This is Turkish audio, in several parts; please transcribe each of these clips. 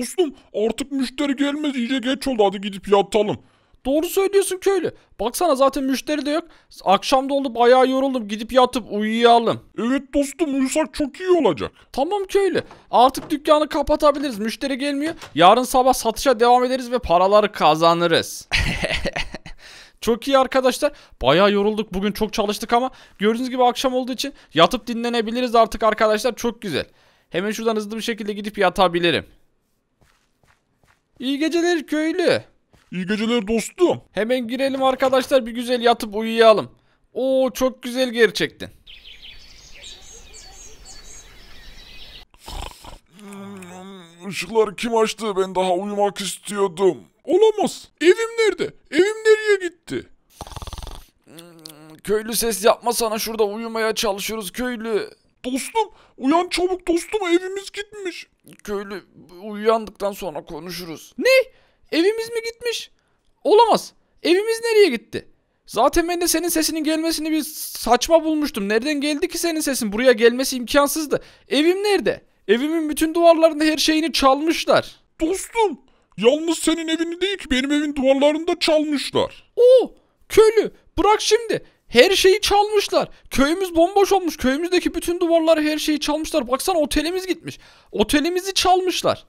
Dostum artık müşteri gelmez iyice geç oldu hadi gidip yatalım. Doğru söylüyorsun köylü. Baksana zaten müşteri de yok. Akşam da oldu bayağı yoruldum. Gidip yatıp uyuyalım. Evet dostum uyusak çok iyi olacak. Tamam köylü. Artık dükkanı kapatabiliriz. Müşteri gelmiyor. Yarın sabah satışa devam ederiz ve paraları kazanırız. Çok iyi arkadaşlar. Bayağı yorulduk. Bugün çok çalıştık ama gördüğünüz gibi akşam olduğu için yatıp dinlenebiliriz artık arkadaşlar. Çok güzel. Hemen şuradan hızlı bir şekilde gidip yatabilirim. İyi geceler köylü. İyi geceler dostum. Hemen girelim arkadaşlar bir güzel yatıp uyuyalım. Oo çok güzel gerçekten. Işıklar kim açtı? Ben daha uyumak istiyordum. Olamaz. Evim nerede? Evim nereye gitti? Köylü ses yapma sana şurada uyumaya çalışıyoruz köylü. Dostum uyan çabuk dostum evimiz gitmiş. Köylü uyandıktan sonra konuşuruz. Ne? Evimiz mi gitmiş? Olamaz. Evimiz nereye gitti? Zaten ben de senin sesinin gelmesini bir saçma bulmuştum. Nereden geldi ki senin sesin? Buraya gelmesi imkansızdı. Evim nerede? Evimin bütün duvarlarında her şeyini çalmışlar. Dostum, yalnız senin evini değil ki benim evin duvarlarında çalmışlar. Oo, köylü bırak şimdi. Her şeyi çalmışlar. Köyümüz bomboş olmuş. Köyümüzdeki bütün duvarları her şeyi çalmışlar. Baksana otelimiz gitmiş. Otelimizi çalmışlar.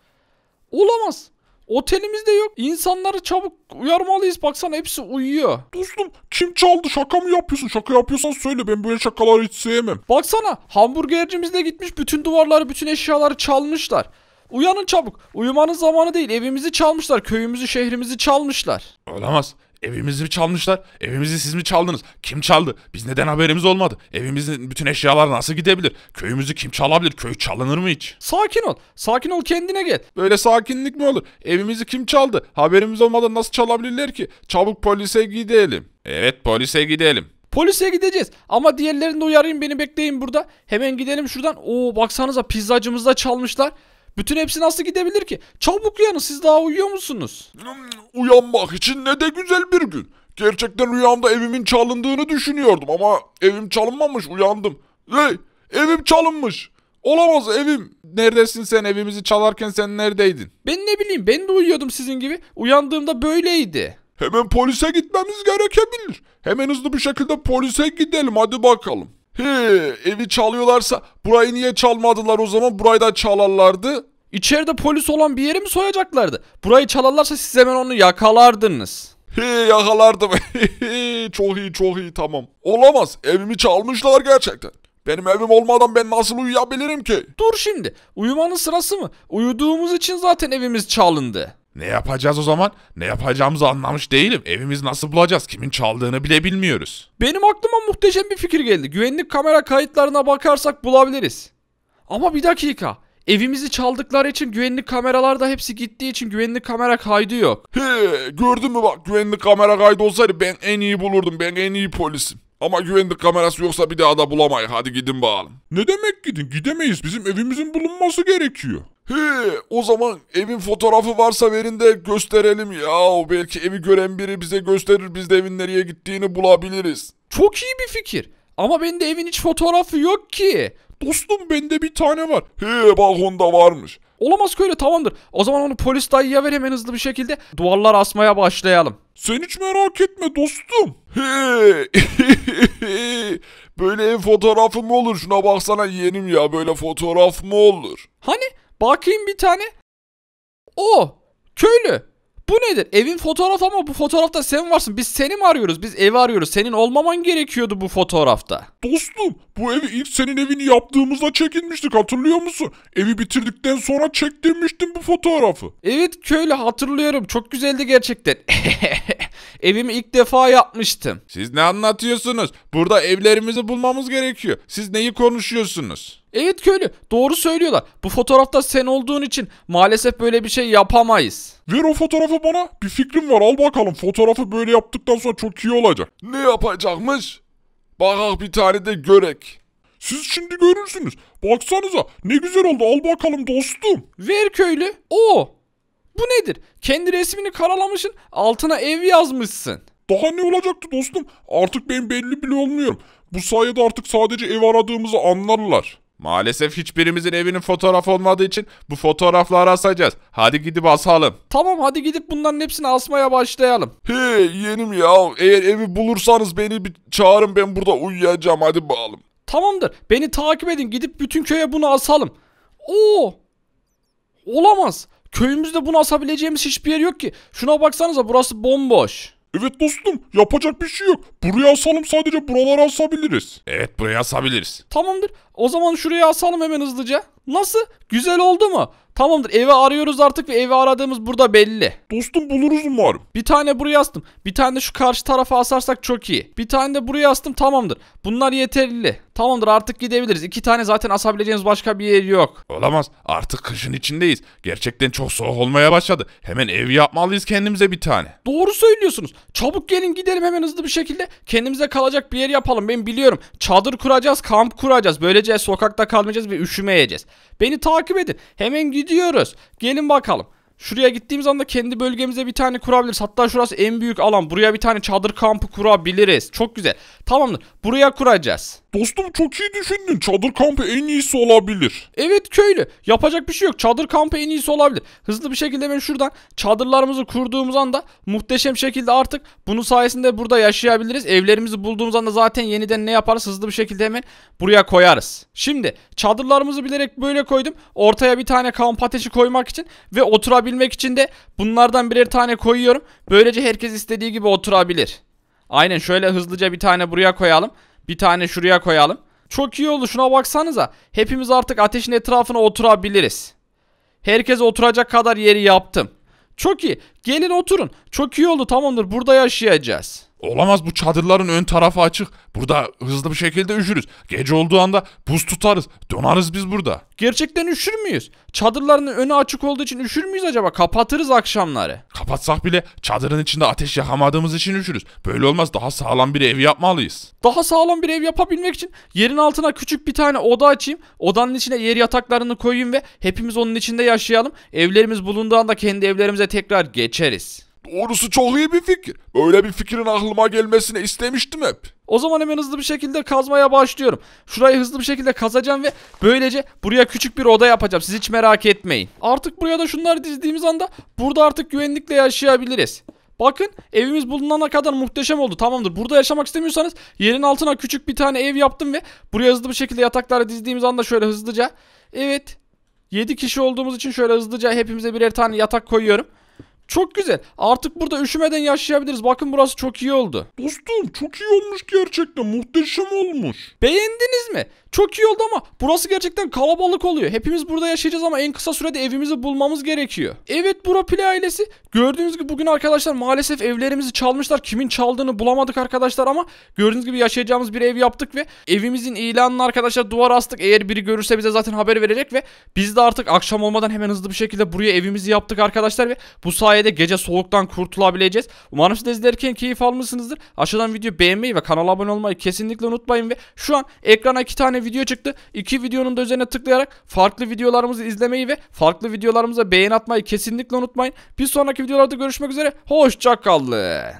Olamaz. Otelimiz de yok. İnsanları çabuk uyarmalıyız. Baksana hepsi uyuyor. Dostum kim çaldı? Şaka mı yapıyorsun? Şaka yapıyorsan söyle. Ben böyle şakaları hiç sevmem. Baksana hamburgercimiz de gitmiş. Bütün duvarları, bütün eşyaları çalmışlar. Uyanın çabuk. Uyumanın zamanı değil. Evimizi çalmışlar. Köyümüzü, şehrimizi çalmışlar. Olamaz. Evimizi çalmışlar. Evimizi siz mi çaldınız? Kim çaldı? Biz neden haberimiz olmadı? Evimizin bütün eşyalar nasıl gidebilir? Köyümüzü kim çalabilir? Köy çalınır mı hiç? Sakin ol. Sakin ol kendine gel. Böyle sakinlik mi olur? Evimizi kim çaldı? Haberimiz olmadan nasıl çalabilirler ki? Çabuk polise gidelim. Evet polise gidelim. Polise gideceğiz. Ama diğerlerini de uyarayım beni bekleyin burada. Hemen gidelim şuradan. Oo baksanıza pizzacımızda çalmışlar. Bütün hepsi nasıl gidebilir ki? Çabuk uyanın siz daha uyuyor musunuz? Hmm, uyanmak için ne de güzel bir gün. Gerçekten rüyamda evimin çalındığını düşünüyordum ama evim çalınmamış uyandım. Hey evim çalınmış. Olamaz evim. Neredesin sen evimizi çalarken sen neredeydin? Ben ne bileyim ben de uyuyordum sizin gibi. Uyandığımda böyleydi. Hemen polise gitmemiz gerekebilir. Hemen hızlı bir şekilde polise gidelim hadi bakalım. He evi çalıyorlarsa burayı niye çalmadılar o zaman burayı da çalarlardı. İçeride polis olan bir yeri mi soyacaklardı? Burayı çalarlarsa siz hemen onu yakalardınız. He yakalardım. çok iyi çok iyi tamam. Olamaz evimi çalmışlar gerçekten. Benim evim olmadan ben nasıl uyuyabilirim ki? Dur şimdi uyumanın sırası mı? Uyuduğumuz için zaten evimiz çalındı. Ne yapacağız o zaman? Ne yapacağımızı anlamış değilim. Evimizi nasıl bulacağız? Kimin çaldığını bile bilmiyoruz. Benim aklıma muhteşem bir fikir geldi. Güvenlik kamera kayıtlarına bakarsak bulabiliriz. Ama bir dakika. Evimizi çaldıkları için güvenlik kameralar da hepsi gittiği için güvenlik kamera kaydı yok. He, gördün mü bak güvenlik kamera kaydı olsaydı ben en iyi bulurdum. Ben en iyi polisim. Ama güvenlik kamerası yoksa bir daha da bulamayız. Hadi gidin bakalım. Ne demek gidin? Gidemeyiz. Bizim evimizin bulunması gerekiyor. He, o zaman evin fotoğrafı varsa verin de gösterelim ya. Belki evi gören biri bize gösterir biz de evin nereye gittiğini bulabiliriz. Çok iyi bir fikir. Ama bende evin hiç fotoğrafı yok ki. Dostum bende bir tane var. He onda varmış. Olamaz ki öyle tamamdır. O zaman onu polis dayıya ver hemen hızlı bir şekilde. Duvarlar asmaya başlayalım. Sen hiç merak etme dostum. He. böyle ev fotoğrafı mı olur? Şuna baksana yeğenim ya böyle fotoğraf mı olur? Hani? Bakayım bir tane. O köylü. Bu nedir? Evin fotoğrafı ama bu fotoğrafta sen varsın. Biz seni mi arıyoruz? Biz evi arıyoruz. Senin olmaman gerekiyordu bu fotoğrafta. Dostum bu evi ilk senin evini yaptığımızda çekinmiştik hatırlıyor musun? Evi bitirdikten sonra çektirmiştim bu fotoğrafı. Evet köylü hatırlıyorum. Çok güzeldi gerçekten. Evimi ilk defa yapmıştım. Siz ne anlatıyorsunuz? Burada evlerimizi bulmamız gerekiyor. Siz neyi konuşuyorsunuz? Evet köylü doğru söylüyorlar. Bu fotoğrafta sen olduğun için maalesef böyle bir şey yapamayız. Ver o fotoğrafı bana. Bir fikrim var al bakalım. Fotoğrafı böyle yaptıktan sonra çok iyi olacak. Ne yapacakmış? Bakak ah, bir tane de görek. Siz şimdi görürsünüz. Baksanıza ne güzel oldu al bakalım dostum. Ver köylü. O bu nedir? Kendi resmini karalamışsın altına ev yazmışsın. Daha ne olacaktı dostum? Artık ben belli bile olmuyorum. Bu sayede artık sadece ev aradığımızı anlarlar. Maalesef hiçbirimizin evinin fotoğrafı olmadığı için bu fotoğrafları asacağız. Hadi gidip asalım. Tamam hadi gidip bunların hepsini asmaya başlayalım. He, yeğenim ya eğer evi bulursanız beni bir çağırın ben burada uyuyacağım hadi bağalım. Tamamdır beni takip edin gidip bütün köye bunu asalım. Oo olamaz Köyümüzde bunu asabileceğimiz hiçbir yer yok ki. Şuna baksanıza burası bomboş. Evet dostum yapacak bir şey yok. Buraya asalım sadece buralara asabiliriz. Evet buraya asabiliriz. Tamamdır. O zaman şuraya asalım hemen hızlıca. Nasıl? Güzel oldu mu? Tamamdır evi arıyoruz artık ve evi aradığımız burada belli. Dostum buluruz umarım. Bir tane buraya astım. Bir tane de şu karşı tarafa asarsak çok iyi. Bir tane de buraya astım tamamdır. Bunlar yeterli. Tamamdır artık gidebiliriz. İki tane zaten asabileceğimiz başka bir yer yok. Olamaz. Artık kışın içindeyiz. Gerçekten çok soğuk olmaya başladı. Hemen ev yapmalıyız kendimize bir tane. Doğru söylüyorsunuz. Çabuk gelin gidelim hemen hızlı bir şekilde. Kendimize kalacak bir yer yapalım. Ben biliyorum. Çadır kuracağız, kamp kuracağız. Böyle yürüyeceğiz, sokakta kalmayacağız ve üşümeyeceğiz. Beni takip edin. Hemen gidiyoruz. Gelin bakalım. Şuraya gittiğimiz anda kendi bölgemize bir tane kurabiliriz. Hatta şurası en büyük alan. Buraya bir tane çadır kampı kurabiliriz. Çok güzel. Tamamdır. Buraya kuracağız. Dostum çok iyi düşündün. Çadır kampı en iyisi olabilir. Evet köylü. Yapacak bir şey yok. Çadır kampı en iyisi olabilir. Hızlı bir şekilde ben şuradan çadırlarımızı kurduğumuz anda muhteşem şekilde artık bunun sayesinde burada yaşayabiliriz. Evlerimizi bulduğumuz anda zaten yeniden ne yaparız? Hızlı bir şekilde hemen buraya koyarız. Şimdi çadırlarımızı bilerek böyle koydum. Ortaya bir tane kamp ateşi koymak için ve oturabiliriz oturabilmek için de bunlardan birer tane koyuyorum. Böylece herkes istediği gibi oturabilir. Aynen şöyle hızlıca bir tane buraya koyalım. Bir tane şuraya koyalım. Çok iyi oldu şuna baksanıza. Hepimiz artık ateşin etrafına oturabiliriz. Herkes oturacak kadar yeri yaptım. Çok iyi. Gelin oturun. Çok iyi oldu tamamdır. Burada yaşayacağız. Olamaz bu çadırların ön tarafı açık. Burada hızlı bir şekilde üşürüz. Gece olduğu anda buz tutarız. Donarız biz burada. Gerçekten üşür müyüz? Çadırların önü açık olduğu için üşür müyüz acaba? Kapatırız akşamları. Kapatsak bile çadırın içinde ateş yakamadığımız için üşürüz. Böyle olmaz daha sağlam bir ev yapmalıyız. Daha sağlam bir ev yapabilmek için yerin altına küçük bir tane oda açayım. Odanın içine yer yataklarını koyayım ve hepimiz onun içinde yaşayalım. Evlerimiz bulunduğu anda kendi evlerimize tekrar geçeriz. Doğrusu çok iyi bir fikir. Böyle bir fikrin aklıma gelmesini istemiştim hep. O zaman hemen hızlı bir şekilde kazmaya başlıyorum. Şurayı hızlı bir şekilde kazacağım ve böylece buraya küçük bir oda yapacağım. Siz hiç merak etmeyin. Artık buraya da şunları dizdiğimiz anda burada artık güvenlikle yaşayabiliriz. Bakın evimiz bulunana kadar muhteşem oldu tamamdır. Burada yaşamak istemiyorsanız yerin altına küçük bir tane ev yaptım ve buraya hızlı bir şekilde yatakları dizdiğimiz anda şöyle hızlıca. Evet 7 kişi olduğumuz için şöyle hızlıca hepimize birer tane yatak koyuyorum. Çok güzel. Artık burada üşümeden yaşayabiliriz. Bakın burası çok iyi oldu. Dostum çok iyi olmuş gerçekten. Muhteşem olmuş. Beğendiniz mi? Çok iyi oldu ama burası gerçekten kalabalık oluyor. Hepimiz burada yaşayacağız ama en kısa sürede evimizi bulmamız gerekiyor. Evet bura Buropili ailesi. Gördüğünüz gibi bugün arkadaşlar maalesef evlerimizi çalmışlar. Kimin çaldığını bulamadık arkadaşlar ama gördüğünüz gibi yaşayacağımız bir ev yaptık ve evimizin ilanını arkadaşlar duvar astık. Eğer biri görürse bize zaten haber verecek ve biz de artık akşam olmadan hemen hızlı bir şekilde buraya evimizi yaptık arkadaşlar ve bu sayede sayede gece soğuktan kurtulabileceğiz. Umarım siz de izlerken keyif almışsınızdır. Aşağıdan video beğenmeyi ve kanala abone olmayı kesinlikle unutmayın ve şu an ekrana iki tane video çıktı. İki videonun da üzerine tıklayarak farklı videolarımızı izlemeyi ve farklı videolarımıza beğen atmayı kesinlikle unutmayın. Bir sonraki videolarda görüşmek üzere. Hoşçakalın.